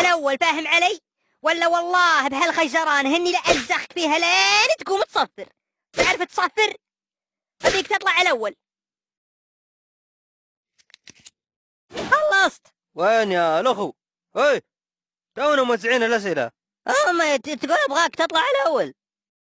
الأول فاهم علي؟ ولا والله بهالخجران هني لأزخك فيها لين تقوم تصفر تعرف تصفر؟ أبيك تطلع الأول خلصت وين يا الأخو؟ اي تونا موزعين الأسئلة ما تقول أبغاك تطلع الأول